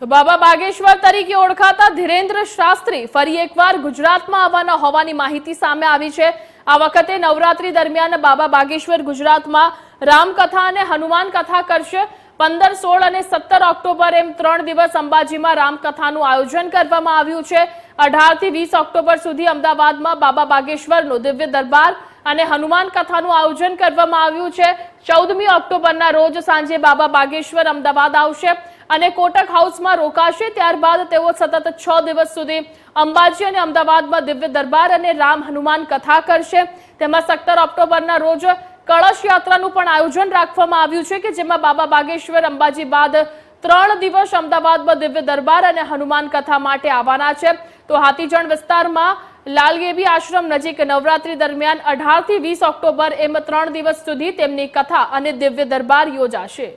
તો બાબા બાગેશ્વર તરીકે ઓળખાતા ધીરેન્દ્ર શાસ્ત્રી ફરી એકવાર ગુજરાતમાં આવવાના હોવાની માહિતી સામે આવી છે આ વખતે નવરાત્રી દરમિયાન બાબા બાગેશ્વર ગુજરાતમાં રામકથા અને હનુમાન કથા કરશે પંદર સોળ અને સત્તર ઓક્ટોબર એમ ત્રણ દિવસ અંબાજીમાં રામકથાનું આયોજન કરવામાં આવ્યું છે અઢારથી વીસ ઓક્ટોબર સુધી અમદાવાદમાં બાબા બાગેશ્વરનો દિવ્ય દરબાર અને હનુમાન કથાનું આયોજન કરવામાં આવ્યું છે ચૌદમી ઓક્ટોબરના રોજ સાંજે બાબા બાગેશ્વર અમદાવાદ આવશે અને કોટક હાઉસમાં રોકાશે ત્યારબાદ તેઓ સતત છ દિવસ સુધી અંબાજી અને અમદાવાદમાં દિવ્ય દરબાર અને રામ હનુમાન કથા કરશે તેમાં સત્તર ઓક્ટોબરના રોજ કળશ યાત્રાનું પણ આયોજન રાખવામાં આવ્યું છે કે જેમાં બાબા બાગેશ્વર અંબાજી બાદ ત્રણ દિવસ અમદાવાદમાં દિવ્ય દરબાર અને હનુમાન કથા માટે આવવાના છે તો હાથીજણ વિસ્તારમાં લાલગેબી આશ્રમ નજીક નવરાત્રી દરમિયાન અઢારથી વીસ ઓક્ટોબર એમ ત્રણ દિવસ સુધી તેમની કથા અને દિવ્ય દરબાર યોજાશે